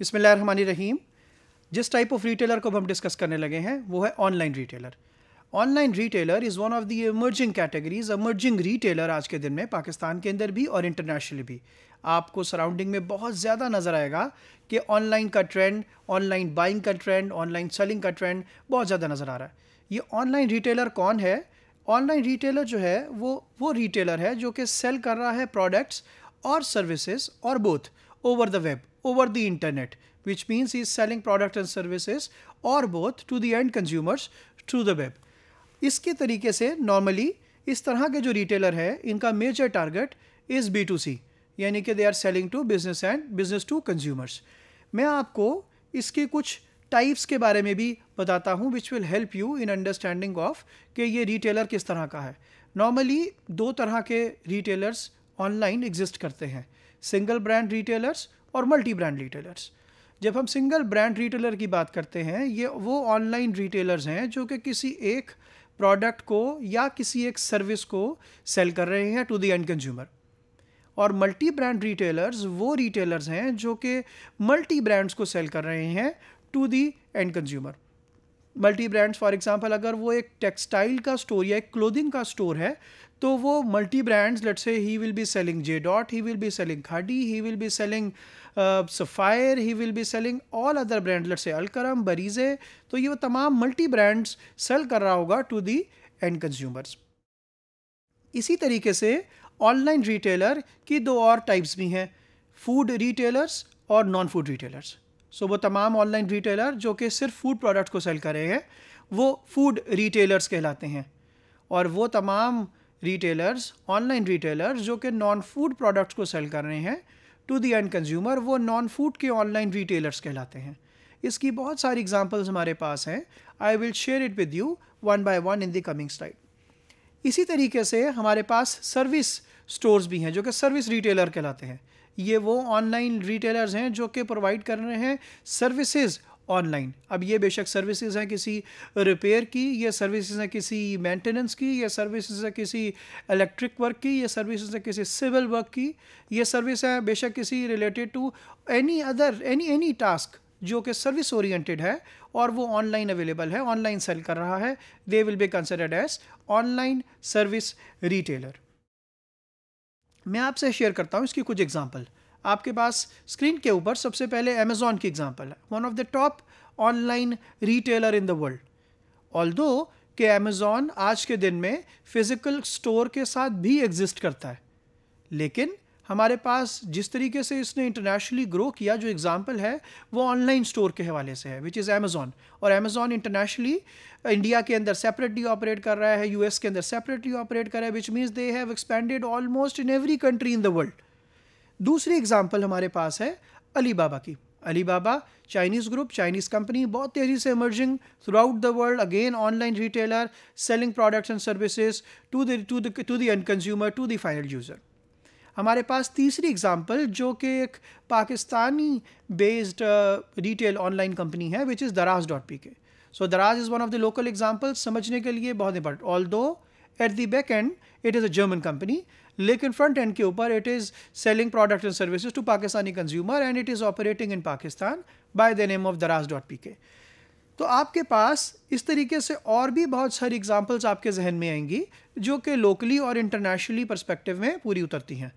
रहीम जिस type of retailer को हम डिस्कस करने लगे हैं वो है online retailer online retailer is one of the emerging categories emerging retailer आज के दिन में पाकिस्तान के अंदर भी और इंटरनेशनली भी आपको सराउंडिंग में बहुत ज़्यादा नज़र आएगा कि ऑनलाइन का ट्रेंड ऑनलाइन बाइंग का ट्रेंड ऑनलाइन सेलिंग का ट्रेंड बहुत ज़्यादा नज़र आ रहा है ये ऑनलाइन रिटेलर कौन है ऑनलाइन रिटेलर जो है वो वो रिटेलर है जो कि सेल कर रहा है प्रोडक्ट्स और सर्विसेज और both over the web over the internet, which means he's selling product and services or both to the end consumers through the web. iske tarike se normally is tarah ke jo retailer hai inka major target is b2c yani ki they are selling to business and business to consumers main aapko iske kuch types के बारे में भी बताता हूँ which will help you in understanding of कि ये retailer किस तरह का है नॉर्मली दो तरह के रिटेलर्स ऑनलाइन एग्जिस्ट करते हैं सिंगल ब्रांड रिटेलर्स और मल्टी ब्रांड रिटेलर्स जब हम सिंगल ब्रांड रिटेलर की बात करते हैं ये वो ऑनलाइन रिटेलर्स हैं जो कि किसी एक प्रोडक्ट को या किसी एक सर्विस को सेल कर रहे हैं टू द एंड कंज्यूमर और मल्टी ब्रांड रिटेलर्स वो रिटेलर्स हैं जो कि मल्टी ब्रांड्स को सेल कर रहे हैं to the end consumer multi brands for example अगर वो एक टेक्सटाइल का स्टोर या एक क्लोथिंग का स्टोर है तो वो multi brands let's say he will be selling J dot he will be selling Khaadi he will be selling Sapphire he will be selling all other brand let's say Alkaram बरीज़े तो ये वो तमाम मल्टी ब्रांड्स सेल कर रहा होगा to the and consumers इसी तरीके से ऑनलाइन रिटेलर की दो और टाइप्स भी हैं फूड रिटेलर्स और नॉन फूड रिटेलर्स सो वो तमाम ऑनलाइन रिटेलर जो कि सिर्फ फूड प्रोडक्ट को सेल कर रहे हैं वो फूड रिटेलर्स कहलाते हैं और वो तमाम रिटेलर्स ऑनलाइन रिटेलर्स जो कि नॉन फूड प्रोडक्ट्स को सेल कर रहे हैं टू दी एंड कंज्यूमर वो नॉन फूड के ऑनलाइन रिटेलर्स कहलाते हैं इसकी बहुत सारी एग्जाम्पल्स हमारे पास हैं I will share it with you one by one in the coming slide इसी तरीके से हमारे पास सर्विस स्टोर्स भी हैं जो कि सर्विस रिटेलर कहलाते हैं ये वो ऑनलाइन रिटेलर्स हैं जो कि प्रोवाइड कर रहे हैं सर्विसेज ऑनलाइन अब ये बेशक सर्विसेज हैं किसी रिपेयर की ये सर्विसेज हैं किसी मेंटेनेंस की ये सर्विसेज हैं किसी इलेक्ट्रिक वर्क की ये सर्विसेज हैं किसी सिविल वर्क की ये सर्विस हैं बेशक किसी related to any other any any task जो कि सर्विस ओरिएंटेड है और वो ऑनलाइन अवेलेबल है ऑनलाइन सेल कर रहा है they will be considered as online service retailer मैं आपसे शेयर करता हूँ इसकी कुछ एग्जाम्पल आपके पास स्क्रीन के ऊपर सबसे पहले अमेजोन की एग्जाम्पल है one of the top online retailer in the world although के अमेजोन आज के दिन में फिज़िकल स्टोर के साथ भी एग्जिस्ट करता है लेकिन हमारे पास जिस तरीके से इसने इंटरनेशनली ग्रो किया जो एग्ज़ाम्पल है वो ऑनलाइन स्टोर के हवाले से है विच इज़ अमेजोन और अमेज़ॉन इंटरनेशनली इंडिया के अंदर सेपरेटली ऑपरेट कर रहा है यूएस के अंदर सेपरेटली ऑपरेट कर रहा है which means they have expanded almost in every country in the world दूसरी एग्जाम्पल हमारे पास है अलीबाबा की Alibaba Chinese group Chinese company बहुत तेज़ी से emerging throughout the world again online retailer selling products and services to the to the to the end consumer to the final user हमारे पास तीसरी एग्जाम्पल जो कि एक Pakistani based retail online company है विच इज़ दराज dot P K so Daraz is one of the local examples समझने के लिए बहुत important although at the back end it is a German company लेकिन फ्रंट एंड के ऊपर it is selling product and services to Pakistani consumer and it is operating in Pakistan by the name of Daraz dot P K तो आपके पास इस तरीके से और भी बहुत सारी एग्जांपल्स आपके जहन में आएंगी जो कि लोकली और इंटरनेशनली परस्पेक्टिव में पूरी उतरती हैं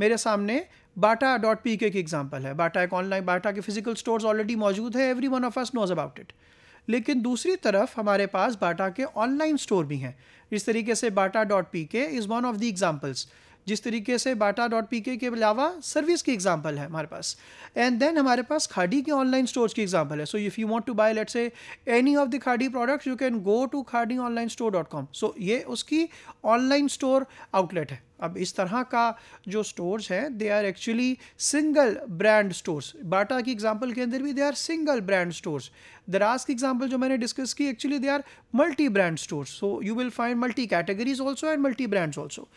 मेरे सामने बाटा डॉट पी के की एग्जाम्पल है बाटा एक ऑनलाइन बाटा के फिजिकल स्टोर्स ऑलरेडी मौजूद है every one of us knows about it लेकिन दूसरी तरफ हमारे पास बाटा के ऑनलाइन स्टोर भी हैं इस तरीके से Bata dot P K is one of the examples जिस तरीके से बाटा डॉट पी के अलावा सर्विस की एग्जाम्पल है हमारे पास एंड देन हमारे पास खाड़ी के ऑनलाइन स्टोर्स की एग्जाम्पल है so if you want to buy let's say any of the Khaadi products you can go to Khaadi online store dot com so ये उसकी ऑनलाइन स्टोर आउटलेट है अब इस तरह का जो स्टोर्स हैं they are actually single brand stores Bata की एग्जाम्पल के अंदर भी they are single brand stores Daraz की एग्जाम्पल जो मैंने डिस्कस की actually they are multi brand stores so you will find multi categories also and multi brands also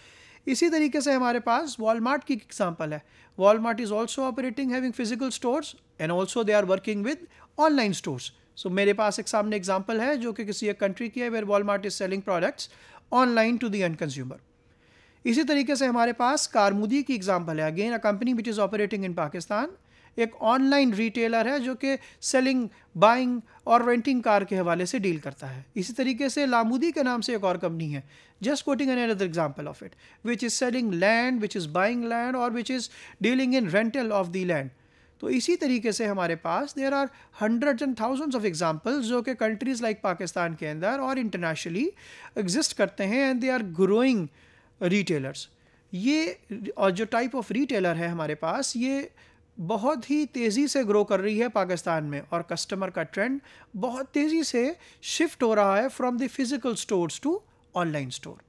इसी तरीके से हमारे पास वॉलमार्ट की एग्जाम्पल है Walmart is also operating having physical stores and also they are working with online stores सो मेरे पास एक सामने एग्जाम्पल है जो कि किसी एक कंट्री की है where Walmart is selling products online to the end consumer इसी तरीके से हमारे पास कारमुदी की एग्जाम्पल है again a company which is operating in Pakistan एक ऑनलाइन रिटेलर है जो कि सेलिंग बाइंग और रेंटिंग कार के हवाले से डील करता है इसी तरीके से लामूदी के नाम से एक और कंपनी है just quoting an other example of it which is selling land which is buying land और which is dealing in rental of the land तो इसी तरीके से हमारे पास there are hundred and thousands of examples जो कि कंट्रीज़ लाइक पाकिस्तान के अंदर और इंटरनेशनली एग्जिस्ट करते हैं and they are growing retailers ये और जो टाइप ऑफ रिटेलर है हमारे पास ये बहुत ही तेज़ी से ग्रो कर रही है पाकिस्तान में और कस्टमर का ट्रेंड बहुत तेज़ी से शिफ्ट हो रहा है from the physical stores to online store